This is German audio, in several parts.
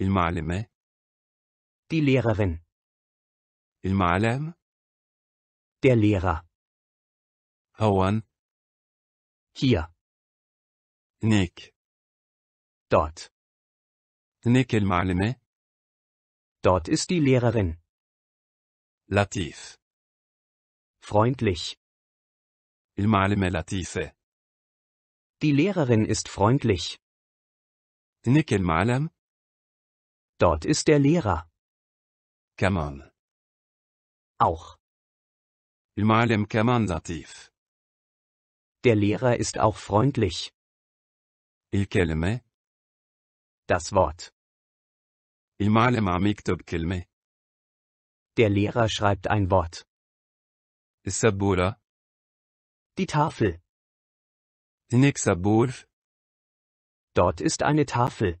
المعلمة Die Lehrerin. Il malem. Der Lehrer. هون Hier. Nick. Dort. نيك المعلمة Dort ist die Lehrerin. Latif. Freundlich. Il المعلمة latife. Die Lehrerin ist freundlich. نيك malem. Dort ist der Lehrer. كمان. Auch. المعلم كمان لطيف. Der Lehrer ist auch freundlich. Il kelme. Das Wort. المعلم عم يكتب كلمة. Der Lehrer schreibt ein Wort. السبورة. Die Tafel. هناك سبور. Dort ist eine Tafel.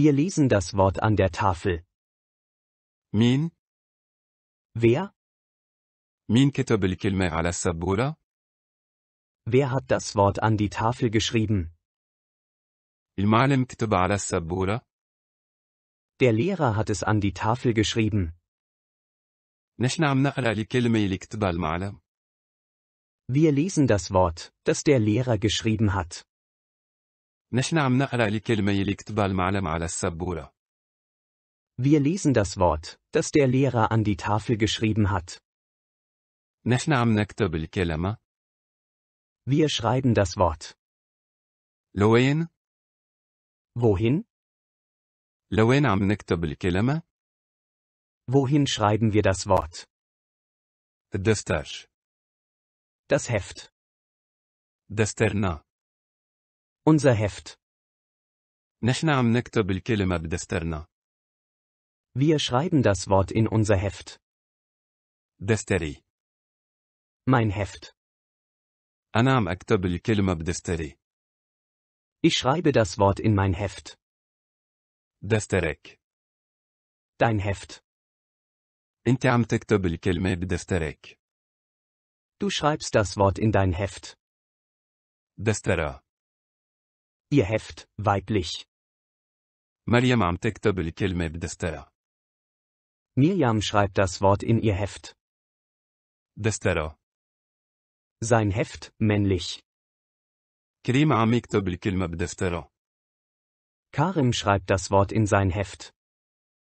Wir lesen das Wort an der Tafel. مين؟ Wer? مين كتب الكلمة على السبورة؟ Wer hat das Wort an die Tafel geschrieben? المعلم كتب على السبورة؟ Der Lehrer hat es an die Tafel geschrieben. نحن عم نقرأ الكلمة اللي كتبها المعلم. Wir lesen das Wort, das der Lehrer geschrieben hat. Wir lesen das Wort, das der Lehrer an die Tafel geschrieben hat. Wir schreiben das Wort. لوين؟ Wohin? لوين عم نكتب الكلمة؟ Wohin schreiben wir das Wort? الدستاش. Das Heft. دسترنا. Unser Heft. نحن عم نكتب الكلمة بدفترنا. Wir schreiben das Wort in unser Heft. دفتري. Mein Heft. أنا عم أكتب الكلمة بدفتري. Ich schreibe das Wort in mein Heft. دفترك. Dein Heft. أنت عم تكتب الكلمة بدفترك. Du schreibst das Wort in dein Heft. دفترة. Ihr Heft, weiblich. مريم عم تكتب الكلمة بدسترة. Mirjam schreibt das Wort in ihr Heft. دسترة. Sein Heft, männlich. كريم عم يكتب الكلمة Karim schreibt das Wort in sein Heft.